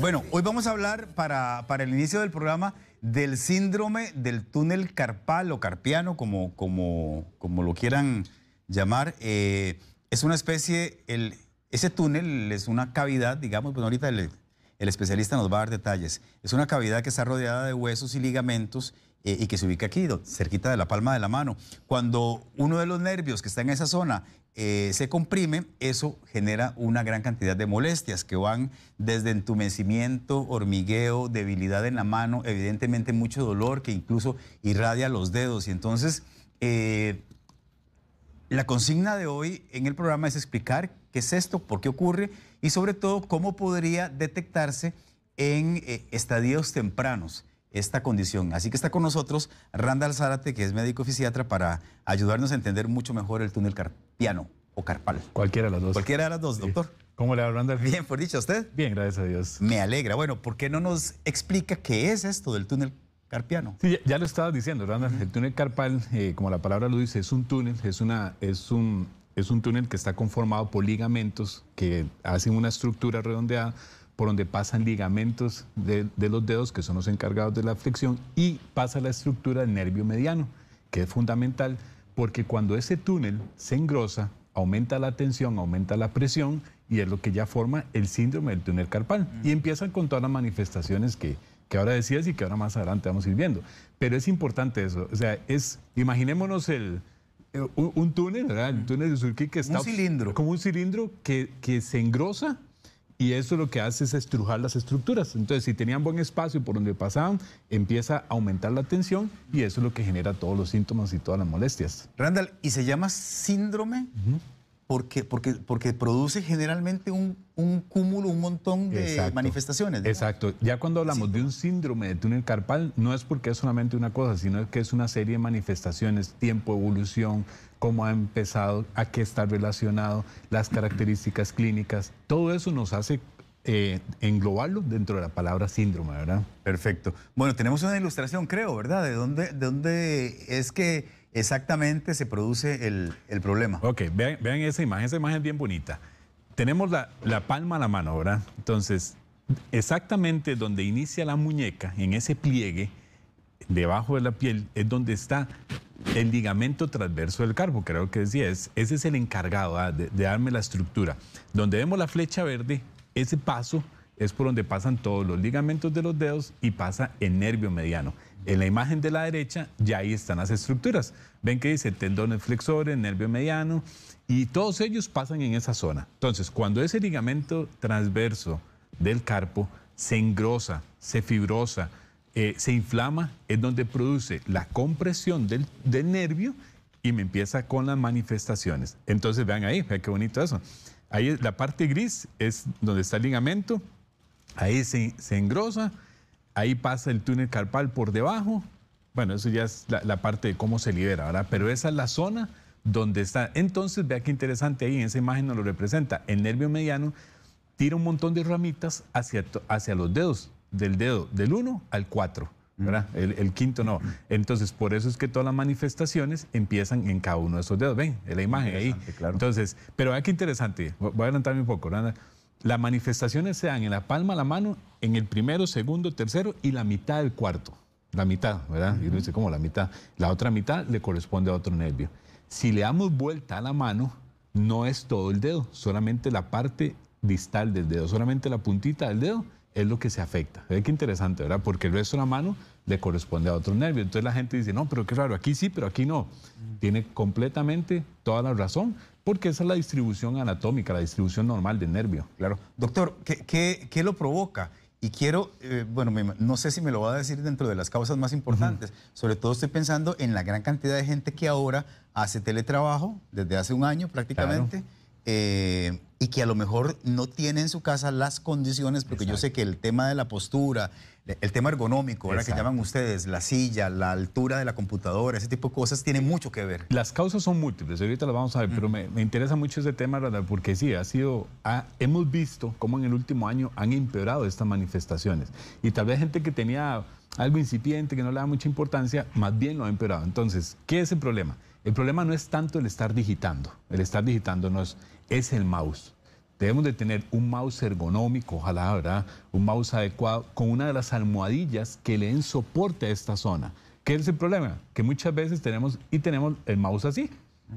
Bueno, hoy vamos a hablar para, el inicio del programa del síndrome del túnel carpal o carpiano, como, lo quieran llamar. Eh, es una especie, el, ese túnel es una cavidad, digamos, bueno, ahorita el, el especialista nos va a dar detalles. Es una cavidad que está rodeada de huesos y ligamentos eh, y que se ubica aquí, cerquita de la palma de la mano. Cuando uno de los nervios que está en esa zona eh, se comprime, eso genera una gran cantidad de molestias que van desde entumecimiento, hormigueo, debilidad en la mano, evidentemente mucho dolor que incluso irradia los dedos. Y entonces, eh, la consigna de hoy en el programa es explicar qué es esto, por qué ocurre y sobre todo cómo podría detectarse en estadios tempranos esta condición. Así que está con nosotros Randall Zárate, que es médico fisiatra, para ayudarnos a entender mucho mejor el túnel carpiano o carpal. Cualquiera de las dos. Cualquiera de las dos, doctor. ¿Cómo le va, Randall? Bien, por dicho, usted? Bien, gracias a Dios. Me alegra. Bueno, ¿por qué no nos explica qué es esto del túnel carpiano? Sí, ya, lo estaba diciendo, Randall. El túnel carpal, eh, como la palabra lo dice, es un túnel, es, una, es, un, es un túnel que está conformado por ligamentos que hacen una estructura redondeada por donde pasan ligamentos de, los dedos, que son los encargados de la flexión, y pasa la estructura del nervio mediano, que es fundamental porque cuando ese túnel se engrosa, aumenta la tensión, aumenta la presión, y es lo que ya forma el síndrome del túnel carpal. Mm. Y empiezan con todas las manifestaciones que, que ahora decías y que ahora más adelante vamos a ir viendo. Pero es importante eso, o sea, es, imaginémonos el... Eh, un, túnel, ¿verdad? El mm. túnel de Surquí que está... Un cilindro. Como un cilindro que, que se engrosa y eso lo que hace es estrujar las estructuras. Entonces, si tenían buen espacio por donde pasaban, empieza a aumentar la tensión y eso es lo que genera todos los síntomas y todas las molestias. Randall, ¿y se llama síndrome? Porque, porque, porque, produce generalmente un, un, cúmulo, un montón de manifestaciones. Exacto. Ya cuando hablamos de un síndrome de túnel carpal, no es porque es solamente una cosa, sino que es una serie de manifestaciones, tiempo, evolución, cómo ha empezado, a qué está relacionado, las características clínicas. Todo eso nos hace eh, englobarlo dentro de la palabra síndrome, ¿verdad? Perfecto. Bueno, tenemos una ilustración, creo, ¿verdad? ¿De dónde, dónde es que exactamente se produce el, problema? Ok, vean, esa imagen, esa imagen es bien bonita. Tenemos la, la palma a la mano, ¿verdad? Entonces, exactamente donde inicia la muñeca, en ese pliegue, debajo de la piel, es donde está el ligamento transverso del carpo, creo que decía, es. Ese es el encargado ah, de, darme la estructura. Donde vemos la flecha verde, ese paso es por donde pasan todos los ligamentos de los dedos y pasa el nervio mediano. En la imagen de la derecha ya ahí están las estructuras. Ven que dice tendones flexores, nervio mediano y todos ellos pasan en esa zona. Entonces, cuando ese ligamento transverso del carpo se engrosa, se fibrosa, eh, se inflama, es donde produce la compresión del, nervio y me empieza con las manifestaciones. Entonces vean ahí, vean qué bonito eso. Ahí la parte gris es donde está el ligamento, ahí se, engrosa, ahí pasa el túnel carpal por debajo. Bueno, eso ya es la, parte de cómo se libera, ¿verdad? Pero esa es la zona donde está. Entonces, vea qué interesante ahí, en esa imagen nos lo representa. El nervio mediano tira un montón de ramitas hacia, hacia los dedos del dedo del 1 al 4. Mm. ¿verdad? El, quinto no. Entonces, por eso es que todas las manifestaciones empiezan en cada uno de esos dedos. Ven, en la imagen ahí. Claro. Entonces, pero hay qué interesante. Voy a adelantarme un poco. ¿verdad? Las manifestaciones se dan en la palma de la mano, en el primero, segundo, tercero y la mitad del cuarto. La mitad, ¿verdad? Y dice, como la mitad. La otra mitad le corresponde a otro nervio. Si le damos vuelta a la mano, no es todo el dedo, solamente la parte distal del dedo, solamente la puntita del dedo es lo que se afecta. Es qué interesante, ¿verdad? Porque el resto de la mano le corresponde a otro nervio. Entonces la gente dice, no, pero qué raro, aquí sí, pero aquí no. Tiene completamente toda la razón, porque esa es la distribución anatómica, la distribución normal del nervio. Claro. Doctor, ¿qué, lo provoca? Y quiero, eh, bueno, no sé si me lo va a decir dentro de las causas más importantes. Sobre todo estoy pensando en la gran cantidad de gente que ahora hace teletrabajo desde hace un año prácticamente. Claro eh, y que a lo mejor no tiene en su casa las condiciones, porque yo sé que el tema de la postura, el tema ergonómico, ahora que llaman ustedes, la silla, la altura de la computadora, ese tipo de cosas, tiene mucho que ver. Las causas son múltiples, ahorita las vamos a ver, pero me, interesa mucho ese tema, porque sí, ha sido, hemos visto cómo en el último año han empeorado estas manifestaciones. Y tal vez gente que tenía algo incipiente, que no le da mucha importancia, más bien lo ha empeorado. Entonces, ¿qué es el problema? El problema no es tanto el estar digitando, el estar digitando no es es el mouse. Debemos de tener un mouse ergonómico, ojalá, ¿verdad? Un mouse adecuado con una de las almohadillas que le den soporte a esta zona. ¿Qué es el problema? Que muchas veces tenemos y tenemos el mouse así.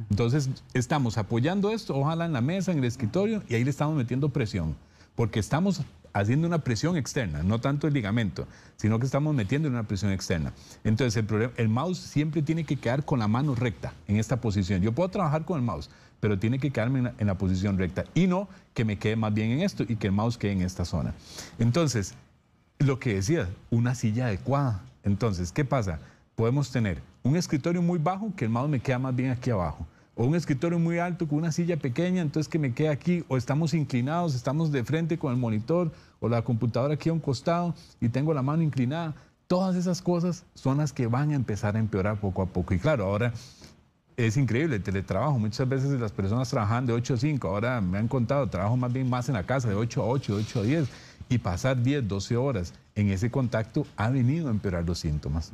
Entonces estamos apoyando esto, ojalá en la mesa, en el escritorio, y ahí le estamos metiendo presión, porque estamos haciendo una presión externa, no tanto el ligamento, sino que estamos metiendo una presión externa. Entonces el, el mouse siempre tiene que quedar con la mano recta en esta posición. Yo puedo trabajar con el mouse, pero tiene que quedarme en la, posición recta y no que me quede más bien en esto y que el mouse quede en esta zona. Entonces, lo que decía, una silla adecuada. Entonces, ¿qué pasa? Podemos tener un escritorio muy bajo que el mouse me queda más bien aquí abajo. O un escritorio muy alto con una silla pequeña, entonces que me quede aquí. O estamos inclinados, estamos de frente con el monitor o la computadora aquí a un costado y tengo la mano inclinada. Todas esas cosas son las que van a empezar a empeorar poco a poco. Y claro, ahora es increíble el teletrabajo. Muchas veces las personas trabajan de 8 a 5. Ahora me han contado, trabajo más bien más en la casa, de 8 a 8, de 8 a 10. Y pasar 10, 12 horas en ese contacto ha venido a empeorar los síntomas.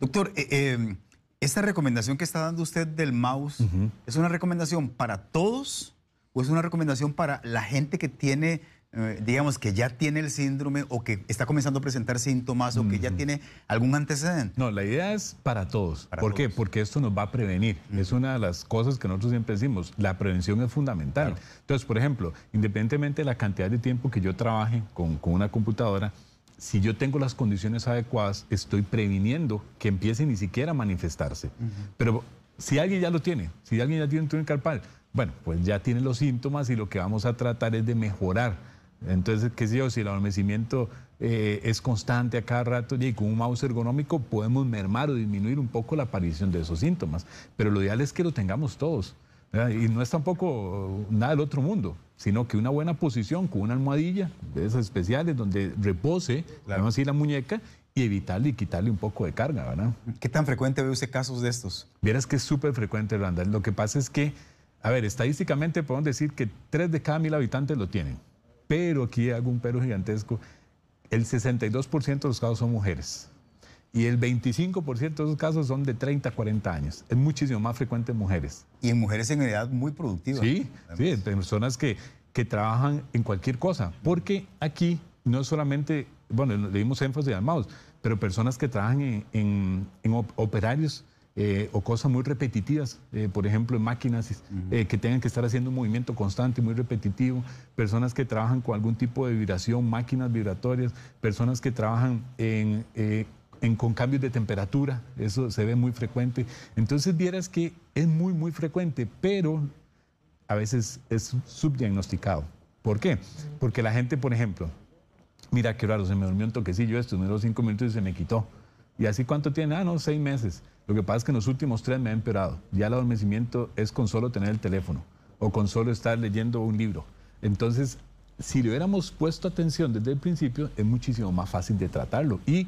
Doctor, eh, em, esta recomendación que está dando usted del mouse, ¿es una recomendación para todos o es una recomendación para la gente que tiene eh, digamos, que ya tiene el síndrome o que está comenzando a presentar síntomas o que ya tiene algún antecedente? No, la idea es para todos. ¿Por qué? Porque esto nos va a prevenir. Es una de las cosas que nosotros siempre decimos, la prevención es fundamental. Entonces, por ejemplo, independientemente de la cantidad de tiempo que yo trabaje con, una computadora, si yo tengo las condiciones adecuadas, estoy previniendo que empiece ni siquiera a manifestarse. Pero si alguien ya lo tiene, si alguien ya tiene un túnel carpal, bueno, pues ya tiene los síntomas y lo que vamos a tratar es de mejorar entonces, qué sé yo, si el adormecimiento eh, es constante a cada rato y con un mouse ergonómico podemos mermar o disminuir un poco la aparición de esos síntomas. Pero lo ideal es que lo tengamos todos. Y no es tampoco uh, nada del otro mundo, sino que una buena posición con una almohadilla de esas especiales donde repose, claro. así la muñeca y evitarle y quitarle un poco de carga, ¿verdad? ¿Qué tan frecuente ve usted casos de estos? Vieras que es súper frecuente, Randall. Lo que pasa es que, a ver, estadísticamente podemos decir que tres de cada mil habitantes lo tienen. Pero aquí hago un pero gigantesco. El 62% de los casos son mujeres y el 25% de esos casos son de 30 a 40 años. Es muchísimo más frecuente en mujeres. Y en mujeres en edad muy productiva. Sí, sí en personas que, que trabajan en cualquier cosa. Porque aquí no solamente, bueno, le dimos énfasis al mouse, pero personas que trabajan en, en, en operarios eh, o cosas muy repetitivas, eh, por ejemplo, en máquinas eh, que tengan que estar haciendo un movimiento constante, muy repetitivo, personas que trabajan con algún tipo de vibración, máquinas vibratorias, personas que trabajan con cambios de temperatura, eso se ve muy frecuente. Entonces vieras que es muy, muy frecuente, pero a veces es subdiagnosticado. ¿Por qué? Porque la gente, por ejemplo, mira qué raro, se me durmió un toquecillo esto, me duró cinco minutos y se me quitó. ¿Y así cuánto tiene? Ah, no, seis meses. Lo que pasa es que en los últimos tres me ha empeorado. Ya el adormecimiento es con solo tener el teléfono o con solo estar leyendo un libro. Entonces, si le hubiéramos puesto atención desde el principio, es muchísimo más fácil de tratarlo y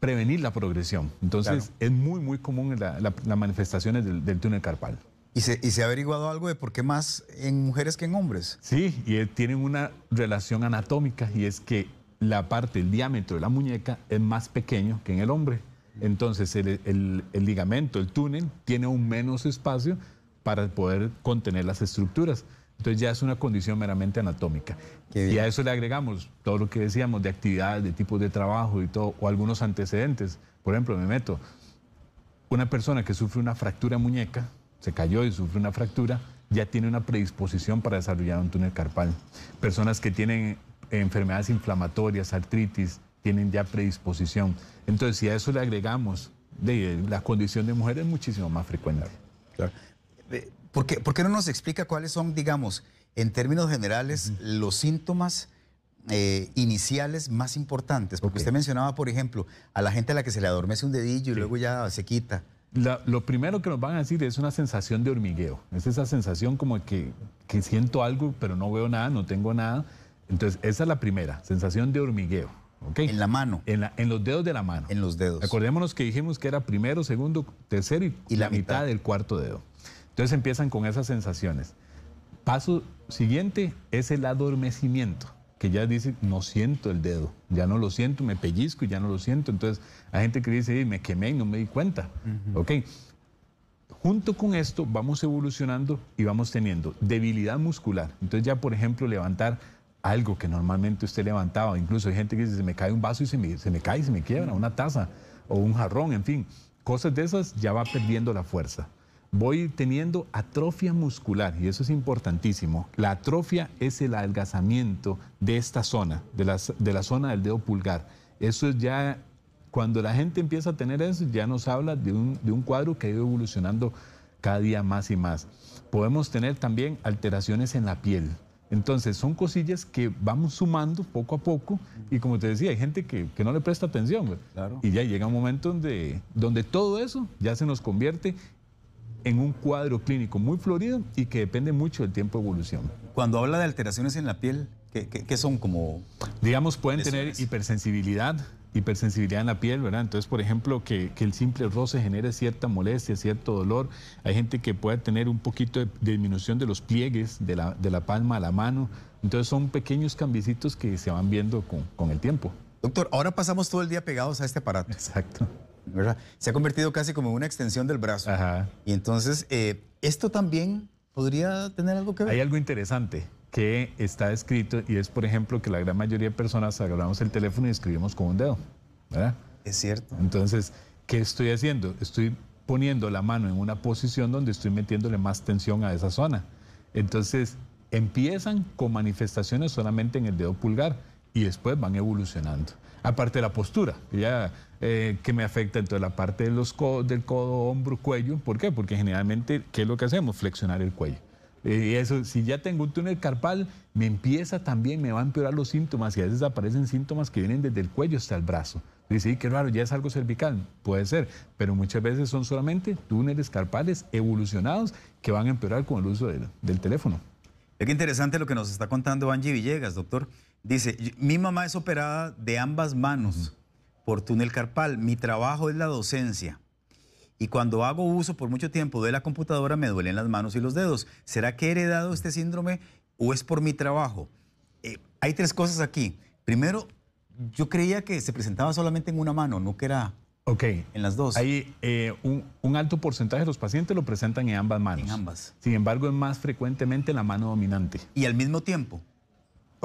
prevenir la progresión. Entonces, es muy, muy común las manifestaciones del, túnel carpal. ¿Y ¿Y se, ha averiguado algo de por qué más en mujeres que en hombres? Sí, y eh, tienen una relación anatómica y es que la parte, el diámetro de la muñeca es más pequeño que en el hombre. Entonces el, ligamento, el túnel, tiene un menos espacio para poder contener las estructuras. Entonces ya es una condición meramente anatómica. Y a eso le agregamos todo lo que decíamos de actividad, de tipos de trabajo y todo, o algunos antecedentes. Por ejemplo, me meto, una persona que sufre una fractura muñeca, se cayó y sufre una fractura, ya tiene una predisposición para desarrollar un túnel carpal. Personas que tienen enfermedades inflamatorias, artritis, tienen ya predisposición. Entonces, si a eso le agregamos de, la condición de mujer, es muchísimo más frecuente. Eh, ¿Por, qué, ¿Por, qué, no nos explica cuáles son, digamos, en términos generales, los síntomas? Eh, iniciales más importantes, porque usted mencionaba, por ejemplo, a la gente a la que se le adormece un dedillo y luego ya se quita. lo primero que nos van a decir es una sensación de hormigueo, es esa sensación como que siento algo pero no veo nada, no tengo nada. Entonces, esa es la primera, sensación de hormigueo. En la mano. En, los dedos de la mano. En los dedos. Acordémonos que dijimos que era primero, segundo, tercero y, la, mitad. del cuarto dedo. Entonces empiezan con esas sensaciones. Paso siguiente es el adormecimiento, que ya dice, no siento el dedo, ya no lo siento, me pellizco y ya no lo siento. Entonces hay gente que dice, me quemé y no me di cuenta. Junto con esto vamos evolucionando y vamos teniendo debilidad muscular. Entonces ya, por ejemplo, levantar algo que normalmente usted levantaba. Incluso hay gente que dice, se me cae un vaso y se me, se me cae y se me quiebra, una taza o un jarrón, en fin. Cosas de esas ya va perdiendo la fuerza. Voy teniendo atrofia muscular y eso es importantísimo. La atrofia es el adelgazamiento de esta zona, de, de la zona del dedo pulgar. Eso es ya, cuando la gente empieza a tener eso, ya nos habla de un, de un cuadro que ha ido evolucionando cada día más y más. Podemos tener también alteraciones en la piel entonces, son cosillas que vamos sumando poco a poco y como te decía, hay gente que, no le presta atención. Y ya llega un momento donde, donde todo eso ya se nos convierte en un cuadro clínico muy florido y que depende mucho del tiempo de evolución. Cuando habla de alteraciones en la piel, ¿qué, son como...? Digamos, pueden tener hipersensibilidad, hipersensibilidad en la piel, ¿verdad? Entonces, por ejemplo, que, el simple roce genere cierta molestia, cierto dolor. Hay gente que puede tener un poquito de, disminución de los pliegues de la, palma a la mano. Entonces, son pequeños cambiecitos que se van viendo con, el tiempo. Doctor, ahora pasamos todo el día pegados a este aparato. Exacto. ¿verdad? Se ha convertido casi como una extensión del brazo. Ajá. Y entonces, eh, esto también podría tener algo que ver. Hay algo interesante que está escrito y es, por ejemplo, que la gran mayoría de personas agarramos el teléfono y escribimos con un dedo, ¿verdad? Es cierto. Entonces, ¿qué estoy haciendo? Estoy poniendo la mano en una posición donde estoy metiéndole más tensión a esa zona. Entonces, empiezan con manifestaciones solamente en el dedo pulgar y después van evolucionando. Aparte de la postura, que ya eh, que me afecta en toda la parte de los del codo, hombro, cuello. ¿Por qué? Porque generalmente, ¿qué es lo que hacemos? Flexionar el cuello. Y eso, si ya tengo un túnel carpal, me empieza también, me va a empeorar los síntomas y a veces aparecen síntomas que vienen desde el cuello hasta el brazo. Dice, sí, qué raro, ya es algo cervical. Puede ser, pero muchas veces son solamente túneles carpales evolucionados que van a empeorar con el uso del, teléfono. teléfono. Qué interesante lo que nos está contando Angie Villegas, doctor. Dice, mi mamá es operada de ambas manos por túnel carpal. Mi trabajo es la docencia y cuando hago uso por mucho tiempo de la computadora me duelen las manos y los dedos. ¿Será que he heredado este síndrome o es por mi trabajo? Eh, hay tres cosas aquí. Primero, yo creía que se presentaba solamente en una mano, no que era En las dos. Hay eh, un, alto porcentaje de los pacientes lo presentan en ambas manos. En ambas. Sin embargo, es más frecuentemente la mano dominante. Y al mismo tiempo.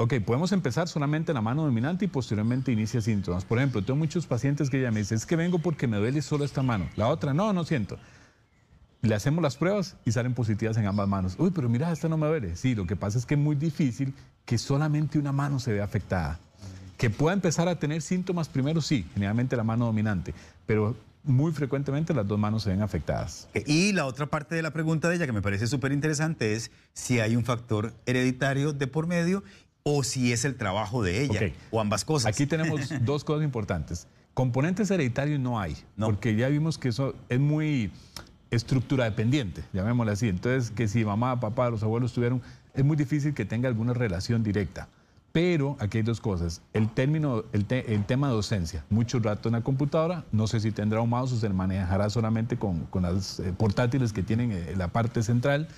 Ok, podemos empezar solamente en la mano dominante y posteriormente inicia síntomas. Por ejemplo, tengo muchos pacientes que ya me dicen, es que vengo porque me duele solo esta mano. La otra, no, no siento. Le hacemos las pruebas y salen positivas en ambas manos. Uy, pero mira, esta no me duele. Sí, lo que pasa es que es muy difícil que solamente una mano se vea afectada. Que pueda empezar a tener síntomas primero, sí, generalmente la mano dominante, pero muy frecuentemente las dos manos se ven afectadas. Y la otra parte de la pregunta de ella que me parece súper interesante es si hay un factor hereditario de por medio o si es el trabajo de ella o ambas cosas. Aquí tenemos dos cosas importantes. Componentes hereditarios no hay, porque ya vimos que eso es muy estructura dependiente, llamémoslo así. Entonces, que si mamá, papá, los abuelos tuvieron, es muy difícil que tenga alguna relación directa. Pero aquí hay dos cosas. El término, el, tema docencia. Mucho rato en la computadora, no sé si tendrá un mouse o se manejará solamente con, las eh, portátiles que tienen eh, la parte central.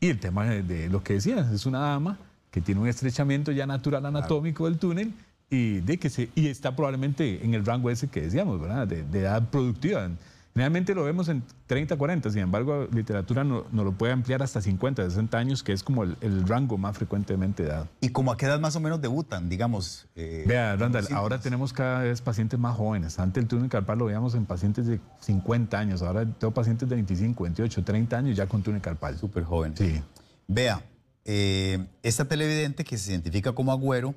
Y el tema de, de lo que decías, es una dama que tiene un estrechamiento ya natural anatómico del túnel y, de que se, y está probablemente en el rango ese que decíamos, ¿verdad? De, edad productiva. Generalmente lo vemos en 30, 40, sin embargo, literatura nos no lo puede ampliar hasta 50, 60 años, que es como el, rango más frecuentemente dado. ¿Y como a qué edad más o menos debutan, digamos? Eh, Vea, Randall, ahora tenemos cada vez pacientes más jóvenes. Antes el túnel carpal lo veíamos en pacientes de 50 años, ahora tengo pacientes de 25, 28, 30 años ya con túnel carpal. Súper joven. Sí. Vea, eh, esta televidente que se identifica como agüero,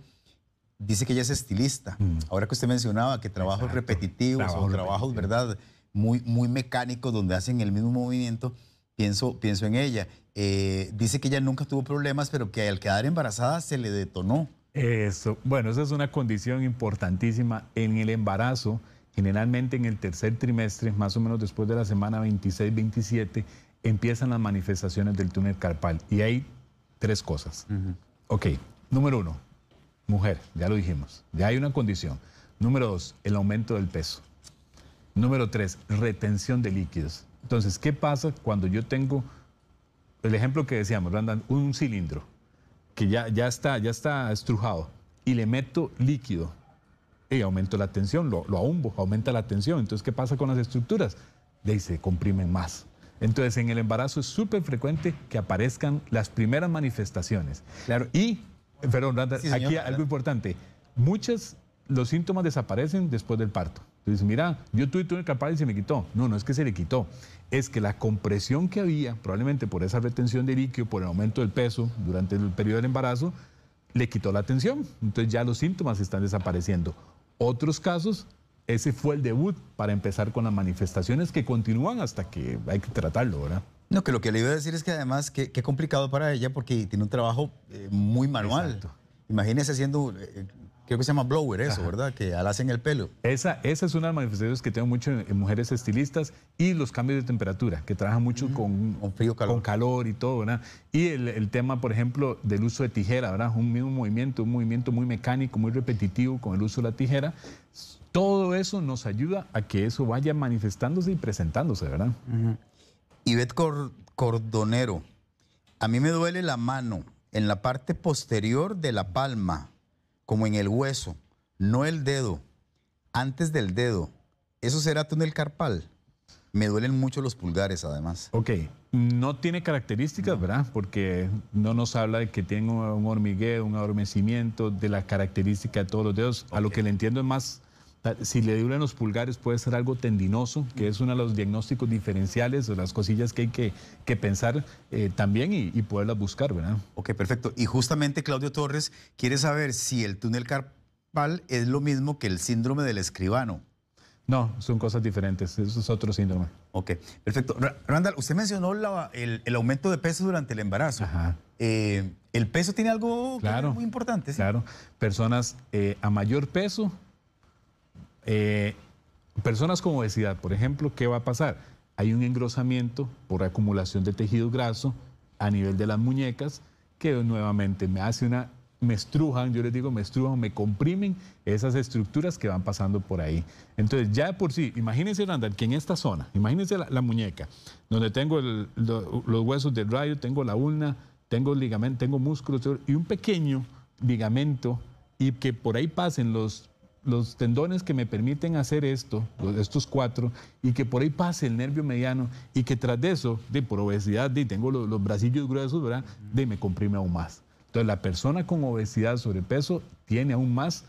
dice que ella es estilista. Mm. Ahora que usted mencionaba que trabajos repetitivos Trabajo o trabajos, ¿verdad? Muy, muy mecánicos donde hacen el mismo movimiento, pienso, pienso en ella. Eh, dice que ella nunca tuvo problemas, pero que al quedar embarazada se le detonó. Eso, bueno, esa es una condición importantísima en el embarazo. Generalmente en el tercer trimestre, más o menos después de la semana 26-27, empiezan las manifestaciones del túnel carpal. Y ahí tres cosas. Ok, número uno, mujer, ya lo dijimos, ya hay una condición. Número dos, el aumento del peso. Número tres, retención de líquidos. Entonces, ¿qué pasa cuando yo tengo el ejemplo que decíamos, un cilindro que ya, ya, está, ya está estrujado y le meto líquido y aumento la tensión, lo, lo aumenta la tensión. Entonces, ¿qué pasa con las estructuras? De ahí se comprimen más. Entonces, en el embarazo es súper frecuente que aparezcan las primeras manifestaciones. Claro. Y, perdón, Randa, aquí algo importante. Muchos, los síntomas desaparecen después del parto. Entonces, mira, yo tuve el carpal y se me quitó. No, no es que se le quitó. Es que la compresión que había, probablemente por esa retención de líquido, por el aumento del peso durante el periodo del embarazo, le quitó la tensión. Entonces ya los síntomas están desapareciendo. Otros casos ese fue el debut para empezar con las manifestaciones que continúan hasta que hay que tratarlo, ¿verdad? No, que lo que le iba a decir es que además, qué complicado para ella porque tiene un trabajo eh, muy manual. Imagínese haciendo, eh, creo que se llama blower eso, ¿verdad? Que al hacen el pelo. Esa, esa es una de las manifestaciones que tengo mucho en, mujeres estilistas y los cambios de temperatura, que trabajan mucho mm, con, con, frío, calor. con calor y todo, ¿verdad? Y el, el, tema, por ejemplo, del uso de tijera, ¿verdad? Un mismo movimiento, un movimiento muy mecánico, muy repetitivo con el uso de la tijera todo eso nos ayuda a que eso vaya manifestándose y presentándose, ¿verdad? Y Cordonero, a mí me duele la mano en la parte posterior de la palma, como en el hueso, no el dedo, antes del dedo. ¿Eso será el carpal? Me duelen mucho los pulgares, además. Ok, no tiene características, ¿verdad? Porque no nos habla de que tenga un hormigueo, un adormecimiento, de la característica de todos los dedos. A lo que le entiendo es más si le duelen los pulgares puede ser algo tendinoso, que es uno de los diagnósticos diferenciales o las cosillas que hay que, pensar eh, también y, poderlas buscar, ¿verdad? Ok, perfecto. Y justamente Claudio Torres quiere saber si el túnel carpal es lo mismo que el síndrome del escribano. No, son cosas diferentes, eso es otro síndrome. Ok, perfecto. Randall, usted mencionó el, aumento de peso durante el embarazo. Eh, el peso tiene algo muy importante. Claro, personas eh, a mayor peso eh, personas con obesidad, por ejemplo, ¿qué va a pasar? Hay un engrosamiento por acumulación de tejido graso a nivel de las muñecas que nuevamente me hace una me estrujan, yo les digo me estrujan, me comprimen esas estructuras que van pasando por ahí. Entonces, ya por sí, imagínense, Randall, que en esta zona, imagínense la, muñeca, donde tengo los huesos del rayo, tengo la ulna, tengo ligamento, tengo músculos y un pequeño ligamento y que por ahí pasen los los tendones que me permiten hacer esto, estos cuatro, y que por ahí pase el nervio mediano, y que tras de eso, de por obesidad, de tengo los, los bracillos gruesos, ¿verdad? De me comprime aún más. Entonces, la persona con obesidad, sobrepeso, tiene aún más,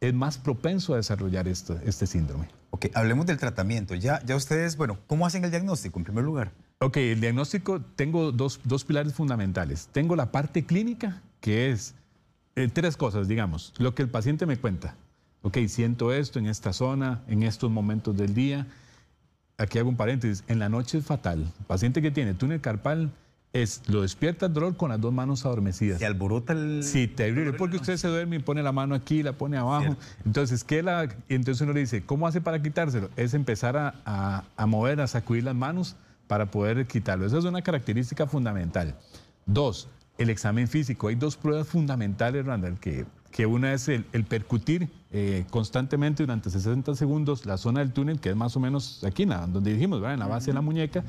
es más propenso a desarrollar este, este síndrome. Ok, hablemos del tratamiento. Ya, ya ustedes, bueno, ¿cómo hacen el diagnóstico en primer lugar? Ok, el diagnóstico, tengo dos, pilares fundamentales. Tengo la parte clínica, que es eh, tres cosas, digamos, lo que el paciente me cuenta ok, siento esto en esta zona, en estos momentos del día. Aquí hago un paréntesis, en la noche es fatal. paciente que tiene túnel carpal es, lo despierta el dolor con las dos manos adormecidas. Se alborota el... Sí, terrible, porque usted se duerme y pone la mano aquí, la pone abajo. Entonces, ¿qué la... entonces uno le dice, ¿cómo hace para quitárselo? Es empezar a, a mover, a sacudir las manos para poder quitarlo. Esa es una característica fundamental. Dos, el examen físico. Hay dos pruebas fundamentales, Randall, que que una es el, percutir eh, constantemente durante 60 segundos la zona del túnel, que es más o menos aquí, donde dijimos, ¿verdad? en la base de la muñeca,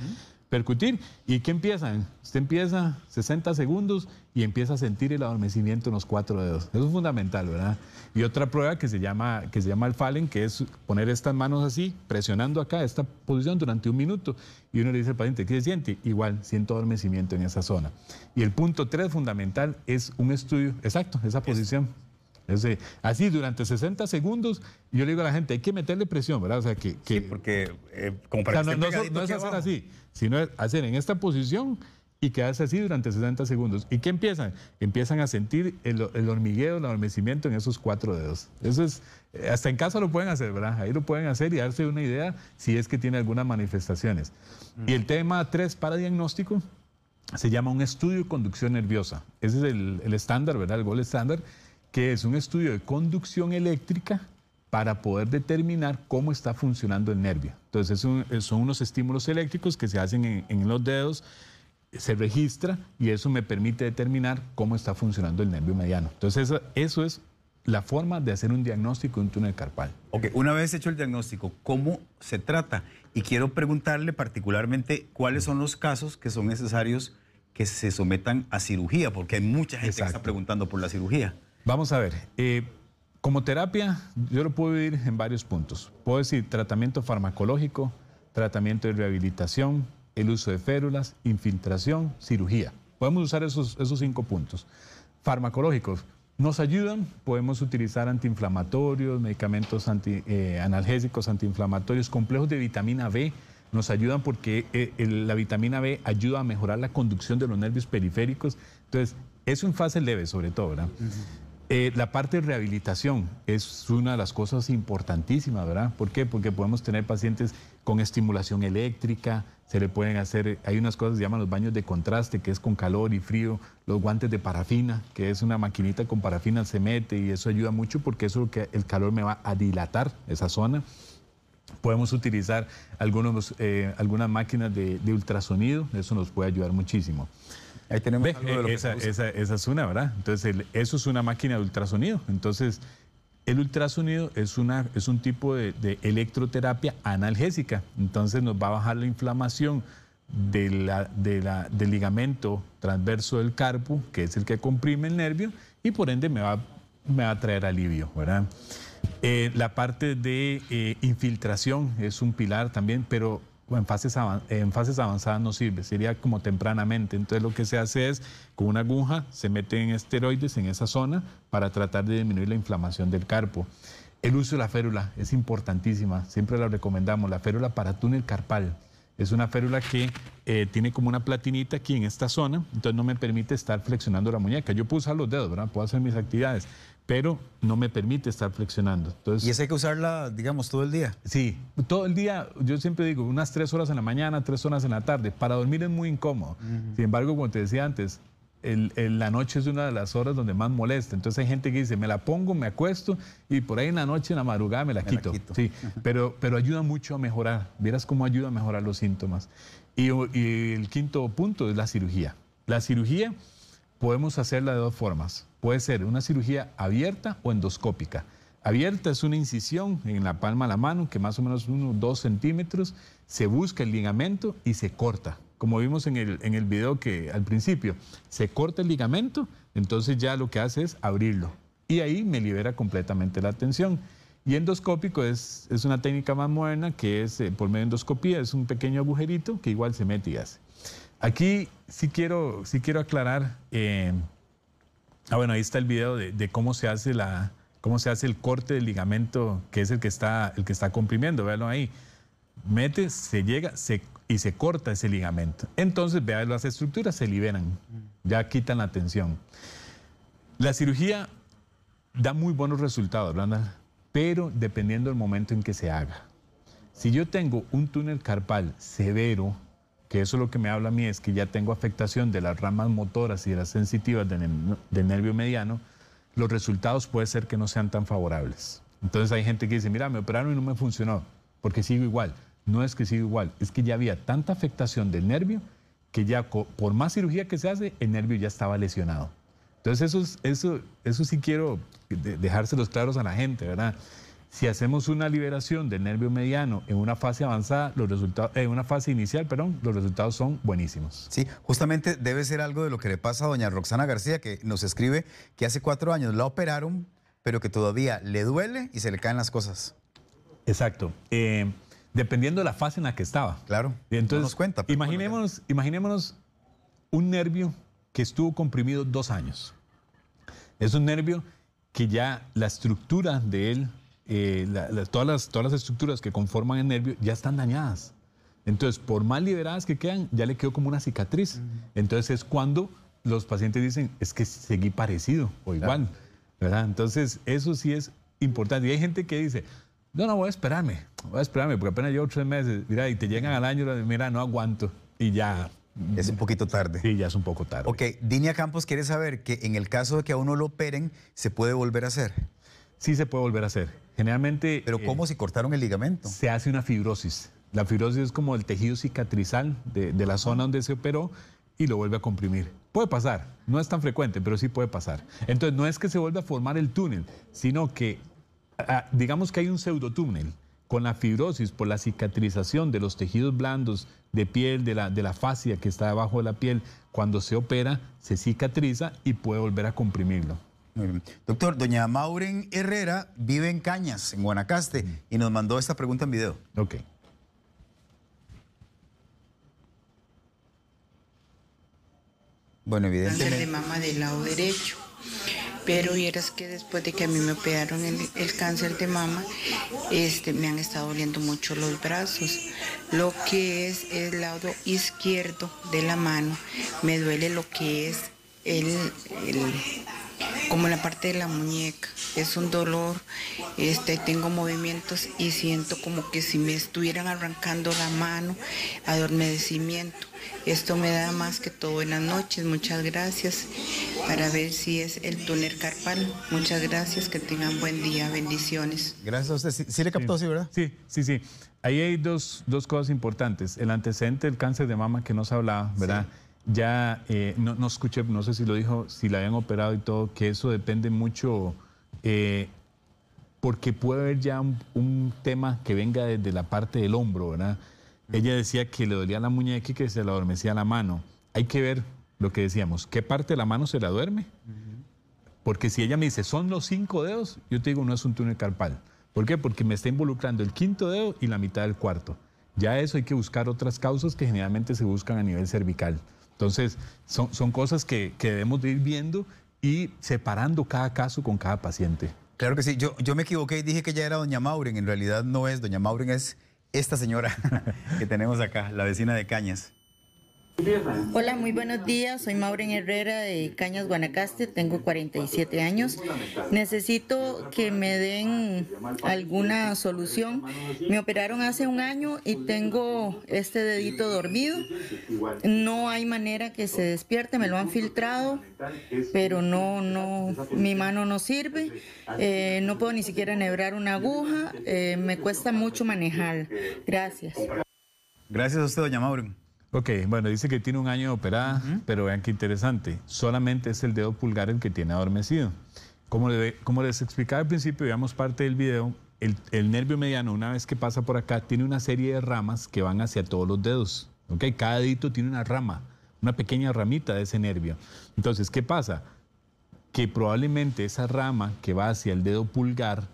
percutir. ¿Y qué empieza? Usted empieza 60 segundos y empieza a sentir el adormecimiento en los cuatro dedos. Eso es fundamental, ¿verdad? Y otra prueba que se llama, que se llama el falen, que es poner estas manos así, presionando acá, esta posición durante un minuto. Y uno le dice al paciente, ¿qué se siente? Igual, siento adormecimiento en esa zona. Y el punto 3 fundamental es un estudio, exacto, esa posición así, durante 60 segundos, yo le digo a la gente, hay que meterle presión, ¿verdad? O sea, que... sí, porque eh, como para que no, es hacer así, sino hacer en esta posición y quedarse así durante 60 segundos. ¿Y qué empiezan? Empiezan a sentir el, hormigueo, el adormecimiento en esos cuatro dedos. Eso es, eh, hasta en casa lo pueden hacer, ¿verdad? Ahí lo pueden hacer y darse una idea si es que tiene algunas manifestaciones. Mm. Y el tema 3 para diagnóstico se llama un estudio de conducción nerviosa. Ese es el, el estándar, ¿verdad? El gol estándar que es un estudio de conducción eléctrica para poder determinar cómo está funcionando el nervio. Entonces, son, son unos estímulos eléctricos que se hacen en, los dedos, se registra y eso me permite determinar cómo está funcionando el nervio mediano. Entonces, eso, es la forma de hacer un diagnóstico de un túnel carpal. Ok, una vez hecho el diagnóstico, ¿cómo se trata? Y quiero preguntarle particularmente cuáles son los casos que son necesarios que se sometan a cirugía, porque hay mucha gente que está preguntando por la cirugía. Vamos a ver. Eh, como terapia, yo lo puedo dividir en varios puntos. Puedo decir tratamiento farmacológico, tratamiento de rehabilitación, el uso de férulas, infiltración, cirugía. Podemos usar esos, esos cinco puntos. Farmacológicos, nos ayudan, podemos utilizar antiinflamatorios, medicamentos anti, eh, analgésicos, antiinflamatorios, complejos de vitamina B, nos ayudan porque eh, la vitamina B ayuda a mejorar la conducción de los nervios periféricos. Entonces, es un fase leve sobre todo, ¿verdad? Eh, la parte de rehabilitación es una de las cosas importantísimas, ¿verdad? ¿Por qué? Porque podemos tener pacientes con estimulación eléctrica, se le pueden hacer, hay unas cosas que se llaman los baños de contraste, que es con calor y frío, los guantes de parafina, que es una maquinita con parafina, se mete y eso ayuda mucho porque eso que el calor me va a dilatar esa zona. Podemos utilizar algunos, eh, algunas máquinas de ultrasonido, eso nos puede ayudar muchísimo. Ahí tenemos esa, es una, ¿verdad? Entonces, eso es una máquina de ultrasonido. Entonces, el ultrasonido es, una, es un tipo de, electroterapia analgésica. Entonces, nos va a bajar la inflamación de del ligamento transverso del carpo, que es el que comprime el nervio, y por ende me va, me va a traer alivio, ¿verdad? Eh, la parte de eh, infiltración es un pilar también, pero en fases, avanzadas no sirve, sería como tempranamente. Entonces lo que se hace es, con una aguja se meten esteroides en esa zona para tratar de disminuir la inflamación del carpo. El uso de la férula es importantísima, siempre la recomendamos, la férula para túnel carpal. Es una férula que eh, tiene como una platinita aquí en esta zona, entonces no me permite estar flexionando la muñeca. Yo puedo usar los dedos, Puedo hacer mis actividades, pero no me permite estar flexionando. Entonces, y esa hay que usarla, digamos, todo el día. Sí, todo el día, yo siempre digo, unas tres horas en la mañana, tres horas en la tarde. Para dormir es muy incómodo. Sin embargo, como te decía antes, la noche es una de las horas donde más molesta. Entonces hay gente que dice, me la pongo, me acuesto y por ahí en la noche, en la madrugada, me la quito. Sí, pero, ayuda mucho a mejorar. verás cómo ayuda a mejorar los síntomas. y el quinto punto es la cirugía. La cirugía podemos hacerla de dos formas puede ser una cirugía abierta o endoscópica. Abierta es una incisión en la palma de la mano, que más o menos o dos centímetros, se busca el ligamento y se corta. Como vimos en el, en el video que al principio, se corta el ligamento, entonces ya lo que hace es abrirlo. Y ahí me libera completamente la tensión. Y endoscópico es, es una técnica más moderna que es eh, por medio de endoscopía, es un pequeño agujerito que igual se mete y hace. Aquí sí quiero, quiero aclarar. Eh, Ah, bueno, ahí está el video de, cómo se hace la, cómo se hace el corte del ligamento, que es el que está, el que está comprimiendo, véanlo ahí. Mete, se llega y se corta ese ligamento. Entonces, vean, las estructuras se liberan, ya quitan la tensión. La cirugía da muy buenos resultados, ¿verdad? Pero dependiendo del momento en que se haga. Si yo tengo un túnel carpal severo, que eso lo que me habla a mí es que ya tengo afectación de las ramas motoras y de las sensitivas del, nervio mediano, los resultados puede ser que no sean tan favorables. Entonces hay gente que dice, mira, me operaron y no me funcionó, porque sigo igual. No es que sigo igual, es que ya había tanta afectación del nervio que ya por más cirugía que se hace, el nervio ya estaba lesionado. Entonces eso, eso, eso sí quiero dejárselos claros a la gente, ¿verdad? Si hacemos una liberación del nervio mediano en una fase avanzada, los resultados, en eh, una fase inicial, perdón, los resultados son buenísimos. Sí, justamente debe ser algo de lo que le pasa a doña Roxana García, que nos escribe que hace cuatro años la operaron, pero que todavía le duele y se le caen las cosas. Exacto. Eh, dependiendo de la fase en la que estaba. Claro. Y Entonces, nos cuenta. Imaginémonos, imaginémonos un nervio que estuvo comprimido dos años. Es un nervio que ya la estructura de él eh, todas, las, todas las estructuras que conforman el nervio ya están dañadas. Entonces, por mal liberadas que quedan, ya le quedó como una cicatriz. Entonces es cuando los pacientes dicen, es que seguí parecido o igual. ¿verdad? Entonces, eso sí es importante. Y hay gente que dice, no, no, voy a esperarme, voy a esperarme, porque apenas llevo tres meses, mira, y te llegan al año, mira, no aguanto, y ya. Es un poquito tarde. Sí, ya es un poco tarde. Ok, Dinia Campos quiere saber que en el caso de que a uno lo operen, ¿se puede volver a hacer? Sí se puede volver a hacer. Generalmente... Pero eh, ¿cómo si cortaron el ligamento? Se hace una fibrosis. La fibrosis es como el tejido cicatrizal de, de la zona donde se operó y lo vuelve a comprimir. Puede pasar, no es tan frecuente, pero sí puede pasar. Entonces no es que se vuelva a formar el túnel, sino que digamos que hay un pseudotúnel con la fibrosis por la cicatrización de los tejidos blandos de piel, de la, de la fascia que está debajo de la piel, cuando se opera, se cicatriza y puede volver a comprimirlo. Doctor, doña Mauren Herrera vive en Cañas, en Guanacaste, y nos mandó esta pregunta en video. Ok. Bueno, evidentemente. de mama del lado derecho. Pero vieras que después de que a mí me operaron el, el, cáncer de mama, este, me han estado doliendo mucho los brazos. Lo que es el lado izquierdo de la mano, me duele lo que es el, el como en la parte de la muñeca. Es un dolor, este, tengo movimientos y siento como que si me estuvieran arrancando la mano, adormecimiento. Esto me da más que todo en las noches. Muchas gracias para ver si es el túnel carpal. Muchas gracias, que tengan buen día, bendiciones. Gracias a usted. ¿Sí, le captó, sí. verdad? Sí, sí, sí. Ahí hay dos, dos cosas importantes. El antecedente del cáncer de mama que nos hablaba, ¿verdad? ya, eh, no, escuché, no sé si lo dijo, si la habían operado y todo, que eso depende mucho, eh, porque puede haber ya un, tema que venga desde la parte del hombro, ¿verdad? Ella decía que le dolía la muñeca y que se le adormecía la mano. Hay que ver lo que decíamos, ¿qué parte de la mano se la duerme? Porque si ella me dice, son los cinco dedos, yo te digo, no es un túnel carpal. ¿Por qué? Porque me está involucrando el quinto dedo y la mitad del cuarto. Ya eso hay que buscar otras causas que generalmente se buscan a nivel cervical. Entonces, son, son cosas que, que debemos ir viendo y separando cada caso con cada paciente. Claro que sí, yo, yo me equivoqué y dije que ya era doña Mauren, en realidad no es, doña Mauren es esta señora que tenemos acá, la vecina de Cañas. Hola, muy buenos días. Soy Maureen Herrera de Cañas Guanacaste, tengo 47 años. Necesito que me den alguna solución. Me operaron hace un año y tengo este dedito dormido. No hay manera que se despierte, me lo han filtrado, pero no, no, mi mano no sirve. Eh, no puedo ni siquiera enhebrar una aguja. Eh, me cuesta mucho manejar. Gracias. Gracias a usted, doña Maureen. Ok, bueno, dice que tiene un año de operada, pero vean qué interesante. Solamente es el dedo pulgar el que tiene adormecido. Como, les explicaba al principio, veamos parte del video, el, el, nervio mediano, una vez que pasa por acá, tiene una serie de ramas que van hacia todos los dedos. Ok, cada dedito tiene una rama, una pequeña ramita de ese nervio. Entonces, ¿qué pasa? Que probablemente esa rama que va hacia el dedo pulgar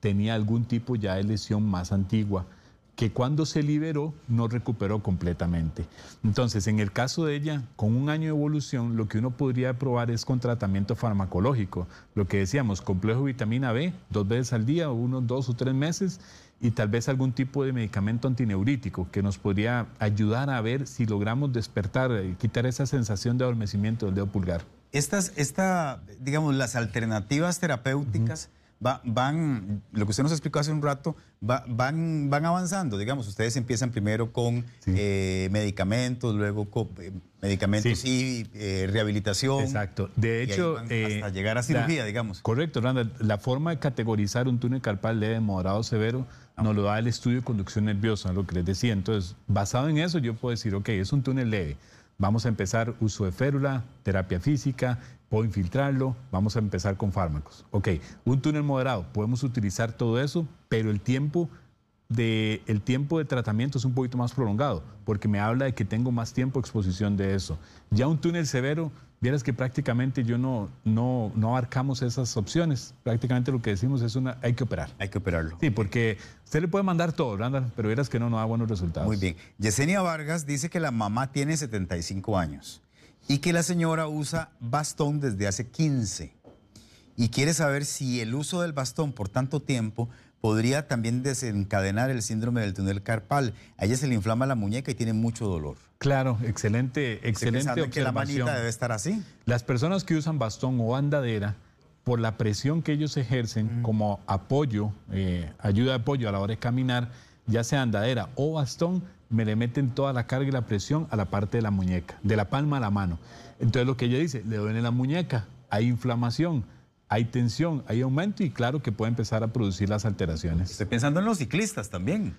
tenía algún tipo ya de lesión más antigua que cuando se liberó no recuperó completamente. Entonces, en el caso de ella, con un año de evolución, lo que uno podría probar es con tratamiento farmacológico, lo que decíamos, complejo vitamina B, dos veces al día, unos dos o tres meses, y tal vez algún tipo de medicamento antineurítico que nos podría ayudar a ver si logramos despertar, eh, quitar esa sensación de adormecimiento del dedo pulgar. Estas, digamos, las alternativas terapéuticas van, lo que usted nos explicó hace un rato, van, van avanzando, digamos, ustedes empiezan primero con eh, medicamentos, luego con eh, medicamentos y eh, rehabilitación. Exacto. De hecho, hasta llegar a cirugía, digamos. Correcto, Randa. La forma de categorizar un túnel carpal leve moderado severo ah. nos lo da el estudio de conducción nerviosa, lo que les decía. Entonces, basado en eso, yo puedo decir, ok, es un túnel leve. Vamos a empezar uso de férula, terapia física, puedo infiltrarlo, vamos a empezar con fármacos. Ok, un túnel moderado, podemos utilizar todo eso, pero el tiempo de, el tiempo de tratamiento es un poquito más prolongado, porque me habla de que tengo más tiempo de exposición de eso. Ya un túnel severo, vieras que prácticamente yo no, no, no abarcamos esas opciones. Prácticamente lo que decimos es una, hay que operar. Hay que operarlo. Sí, porque usted le puede mandar todo, Brandon, pero vieras que no, no da buenos resultados. Muy bien. Yesenia Vargas dice que la mamá tiene 75 años y que la señora usa bastón desde hace 15 y quiere saber si el uso del bastón por tanto tiempo podría también desencadenar el síndrome del túnel carpal. A ella se le inflama la muñeca y tiene mucho dolor. Claro, excelente, excelente observación. que la manita debe estar así. Las personas que usan bastón o andadera, por la presión que ellos ejercen mm. como apoyo, eh, ayuda de apoyo a la hora de caminar, ya sea andadera o bastón, me le meten toda la carga y la presión a la parte de la muñeca, de la palma a la mano. Entonces lo que ella dice, le duele la muñeca, hay inflamación, hay tensión, hay aumento y claro que puede empezar a producir las alteraciones. Estoy pensando en los ciclistas también,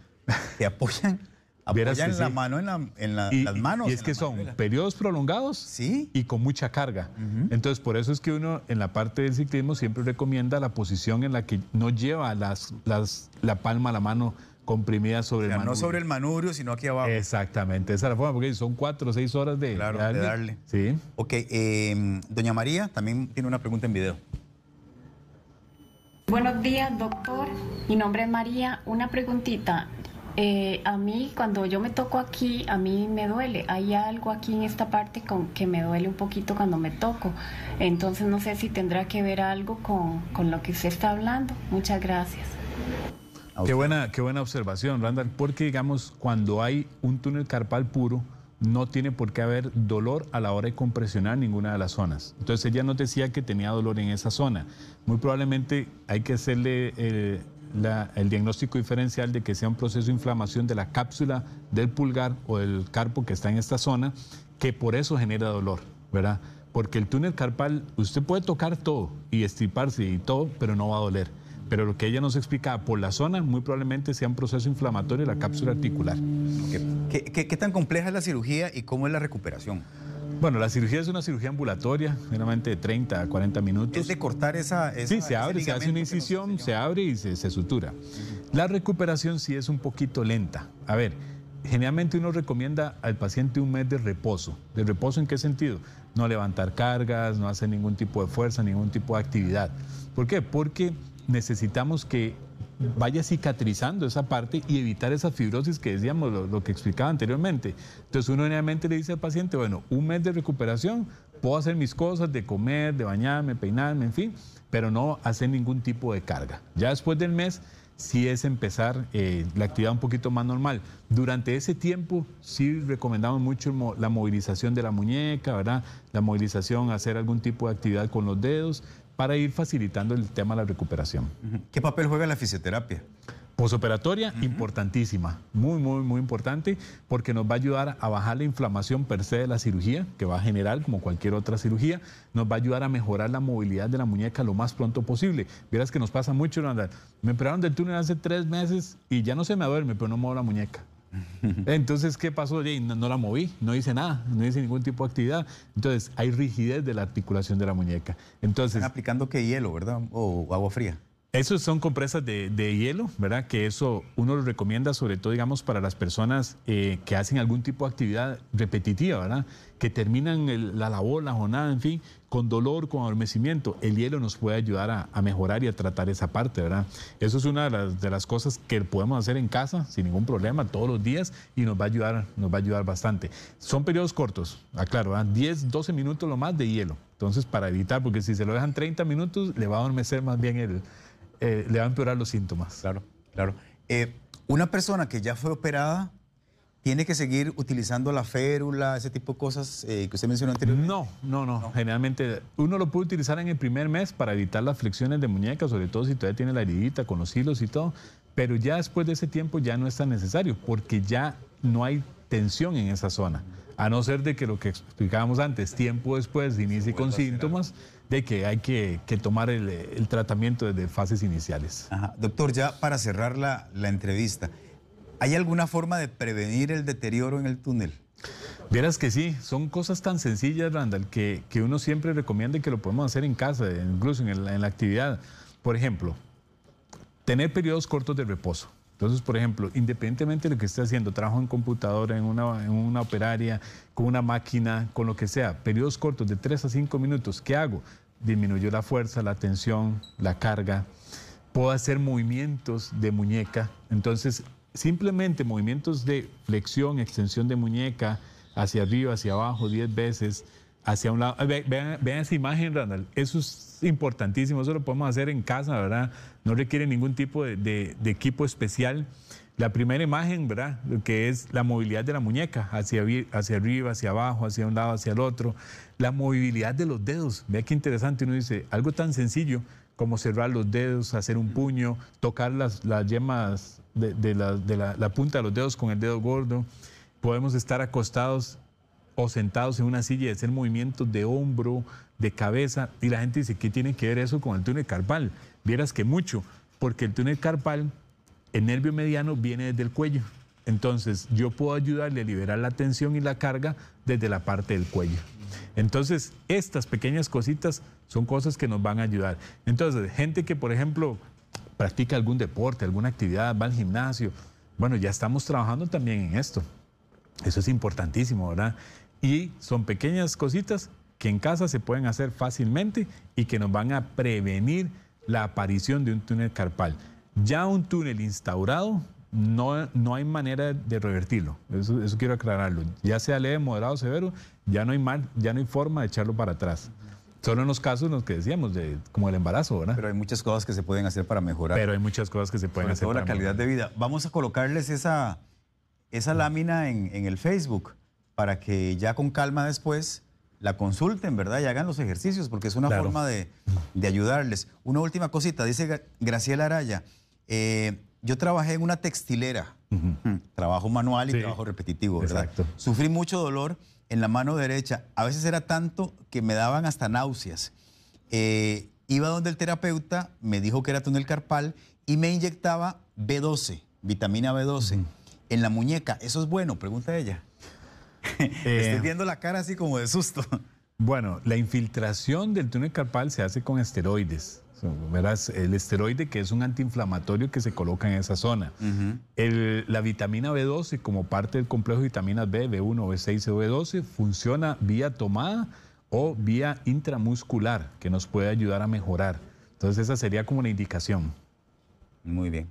que apoyan, apoyan la mano en, las manos. Y es que son periodos prolongados y con mucha carga. Entonces por eso es que uno en la parte del ciclismo siempre recomienda la posición en la que no lleva la palma a la mano comprimida sobre el manubrio. No sobre el manubrio, sino aquí abajo. Exactamente, esa es la forma, porque son cuatro o seis horas de, darle. Sí. Ok, em, doña María también tiene una pregunta en video. Buenos días, doctor. Mi nombre es María. Una preguntita. Eh, a mí, cuando yo me toco aquí, a mí me duele. Hay algo aquí en esta parte con, que me duele un poquito cuando me toco. Entonces, no sé si tendrá que ver algo con, con lo que usted está hablando. Muchas gracias. Qué buena, qué buena observación, Randall, porque digamos, cuando hay un túnel carpal puro, no tiene por qué haber dolor a la hora de compresionar ninguna de las zonas. Entonces ella nos decía que tenía dolor en esa zona. Muy probablemente hay que hacerle eh, el diagnóstico diferencial de que sea un proceso de inflamación de la cápsula del pulgar o del carpo que está en esta zona, que por eso genera dolor, ¿verdad? Porque el túnel carpal, usted puede tocar todo y estriparse y todo, pero no va a doler pero lo que ella nos explica por la zona muy probablemente sea un proceso inflamatorio de la cápsula articular. ¿Qué, tan compleja es la cirugía y cómo es la recuperación? Bueno, la cirugía es una cirugía ambulatoria, generalmente de 30 a 40 minutos. Es de cortar esa... sí, se abre, se hace una incisión, se abre y se, sutura. La recuperación sí es un poquito lenta. A ver, generalmente uno recomienda al paciente un mes de reposo. ¿De reposo en qué sentido? No levantar cargas, no hacer ningún tipo de fuerza, ningún tipo de actividad. ¿Por qué? Porque necesitamos que vaya cicatrizando esa parte y evitar esa fibrosis que decíamos, lo, que explicaba anteriormente. Entonces uno generalmente le dice al paciente, bueno, un mes de recuperación, puedo hacer mis cosas de comer, de bañarme, peinarme, en fin, pero no hacer ningún tipo de carga. Ya después del mes sí es empezar eh, la actividad un poquito más normal. Durante ese tiempo sí recomendamos mucho la movilización de la muñeca, ¿verdad? La movilización, hacer algún tipo de actividad con los dedos, para ir facilitando el tema de la recuperación. ¿Qué papel juega la fisioterapia? Posoperatoria, importantísima, muy, muy, muy importante, porque nos va a ayudar a bajar la inflamación per se de la cirugía, que va a generar como cualquier otra cirugía, nos va a ayudar a mejorar la movilidad de la muñeca lo más pronto posible. Vieras que nos pasa mucho, Randall. Me operaron del túnel hace tres meses y ya no se me duerme, pero no muevo la muñeca. Entonces, ¿qué pasó? No, no, la moví, no hice nada, no hice ningún tipo de actividad. Entonces, hay rigidez de la articulación de la muñeca. Entonces, Están aplicando qué hielo, ¿verdad? O agua fría. Esos son compresas de, hielo, ¿verdad? Que eso uno lo recomienda sobre todo, digamos, para las personas eh, que hacen algún tipo de actividad repetitiva, ¿verdad? Que terminan la labor, la jornada, en fin, con dolor, con adormecimiento, el hielo nos puede ayudar a, mejorar y a tratar esa parte, ¿verdad? Eso es una de las, cosas que podemos hacer en casa sin ningún problema todos los días y nos va a ayudar, nos va a ayudar bastante. Son periodos cortos, aclaro, 10, 12 minutos lo más de hielo. Entonces, para evitar, porque si se lo dejan 30 minutos, le va a adormecer más bien el, eh, le va a empeorar los síntomas. Claro, claro. Eh, una persona que ya fue operada, ¿Tiene que seguir utilizando la férula, ese tipo de cosas eh, que usted mencionó anteriormente? No, no, no, Generalmente uno lo puede utilizar en el primer mes para evitar las flexiones de muñeca, sobre todo si todavía tiene la heridita con los hilos y todo. Pero ya después de ese tiempo ya no es tan necesario porque ya no hay tensión en esa zona. A no ser de que lo que explicábamos antes, tiempo después inicie con síntomas de que hay que, tomar el, tratamiento desde fases iniciales. Doctor, ya para cerrar la entrevista. ¿Hay alguna forma de prevenir el deterioro en el túnel? Verás que sí, son cosas tan sencillas, Randall, que, uno siempre recomienda que lo podemos hacer en casa, incluso en la, actividad. Por ejemplo, tener periodos cortos de reposo. Entonces, por ejemplo, independientemente de lo que esté haciendo, trabajo en computadora, en una, en una operaria, con una máquina, con lo que sea, periodos cortos de 3 a 5 minutos, ¿qué hago? Disminuyo la fuerza, la tensión, la carga. Puedo hacer movimientos de muñeca. Entonces, simplemente movimientos de flexión, extensión de muñeca, hacia arriba, hacia abajo, 10 veces, hacia un lado. Vean, esa imagen, Randall. Eso es importantísimo. Eso lo podemos hacer en casa, ¿verdad? No requiere ningún tipo de, equipo especial. La primera imagen, ¿verdad? Lo que es la movilidad de la muñeca, hacia, hacia arriba, hacia abajo, hacia un lado, hacia el otro. La movilidad de los dedos. Vea qué interesante. Uno dice, algo tan sencillo, como cerrar los dedos, hacer un puño, tocar las, las yemas de, la, la, punta de los dedos con el dedo gordo. Podemos estar acostados o sentados en una silla y hacer movimientos de hombro, de cabeza. Y la gente dice, ¿qué tiene que ver eso con el túnel carpal? Vieras que mucho, porque el túnel carpal, el nervio mediano viene desde el cuello. Entonces, yo puedo ayudarle a liberar la tensión y la carga desde la parte del cuello. Entonces, estas pequeñas cositas son cosas que nos van a ayudar. Entonces, gente que, por ejemplo, practica algún deporte, alguna actividad, va al gimnasio, bueno, ya estamos trabajando también en esto. Eso es importantísimo, ¿verdad? Y son pequeñas cositas que en casa se pueden hacer fácilmente y que nos van a prevenir la aparición de un túnel carpal. Ya un túnel instaurado no, hay manera de revertirlo. Eso, quiero aclararlo. Ya sea leve, moderado, severo, ya no hay, mal, ya no hay forma de echarlo para atrás. Solo en los casos los que decíamos, de, como el embarazo, ¿verdad? Pero hay muchas cosas que se pueden hacer para mejorar. Pero hay muchas cosas que se pueden hacer. para para la calidad de vida. Vamos a colocarles esa, esa lámina en, el Facebook para que ya con calma después la consulten, ¿verdad? Y hagan los ejercicios, porque es una forma de, ayudarles. Una última cosita, dice Graciela Araya, eh, yo trabajé en una textilera, trabajo manual y trabajo repetitivo, Exacto. Sufrí mucho dolor en la mano derecha. A veces era tanto que me daban hasta náuseas. Eh, iba donde el terapeuta, me dijo que era túnel carpal y me inyectaba B12, vitamina B12, en la muñeca. ¿Eso es bueno? Pregunta ella. Estoy eh, viendo la cara así como de susto. Bueno, la infiltración del túnel carpal se hace con esteroides. Verás, el esteroide, que es un antiinflamatorio que se coloca en esa zona. la vitamina B12, como parte del complejo de vitaminas B, B1, B6 y B12, funciona vía tomada o vía intramuscular, que nos puede ayudar a mejorar. Entonces, esa sería como una indicación. Muy bien.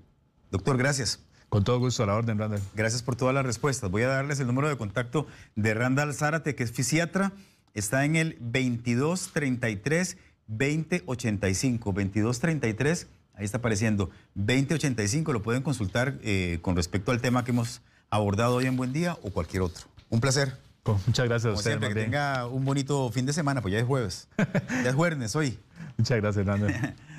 Doctor, gracias. Con todo gusto, a la orden, Randall. Gracias por todas las respuestas. Voy a darles el número de contacto de Randall Zárate, que es fisiatra. Está en el 2233 2085, 2233, ahí está apareciendo, 2085, lo pueden consultar eh, con respecto al tema que hemos abordado hoy en Buen Día o cualquier otro. Un placer. Pues, muchas gracias usted. que tenga un bonito fin de semana, pues ya es jueves. ya es jueves hoy. Muchas gracias, Hernández.